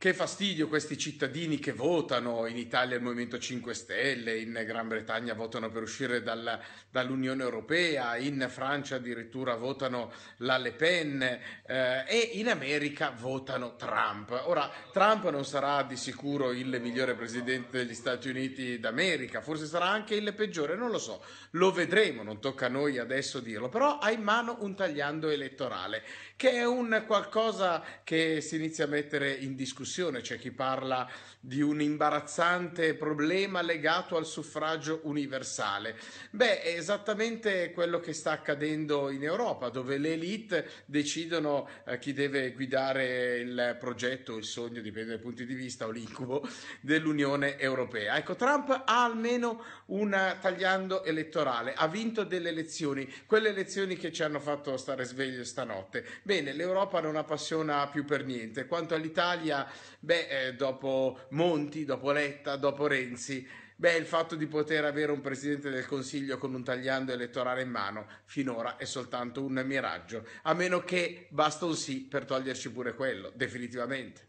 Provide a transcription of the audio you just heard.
Che fastidio questi cittadini che votano in Italia il Movimento 5 Stelle, in Gran Bretagna votano per uscire dalla, dall'Unione Europea, in Francia addirittura votano la Le Pen eh, e in America votano Trump. Ora, Trump non sarà di sicuro il migliore presidente degli Stati Uniti d'America, forse sarà anche il peggiore, non lo so, lo vedremo, non tocca a noi adesso dirlo, però ha in mano un tagliando elettorale che è un qualcosa che si inizia a mettere in discussione discussione, c'è chi parla di un imbarazzante problema legato al suffragio universale. Beh, è esattamente quello che sta accadendo in Europa, dove le elite decidono eh, chi deve guidare il progetto, il sogno, dipende dai punti di vista o l'incubo dell'Unione Europea. Ecco, Trump ha almeno un tagliando elettorale, ha vinto delle elezioni, quelle elezioni che ci hanno fatto stare svegli stanotte. Bene, l'Europa non appassiona più per niente. Quanto all'Italia Beh, eh, dopo Monti, dopo Letta, dopo Renzi, beh, il fatto di poter avere un Presidente del Consiglio con un tagliando elettorale in mano finora è soltanto un miraggio, a meno che basta un sì per toglierci pure quello, definitivamente.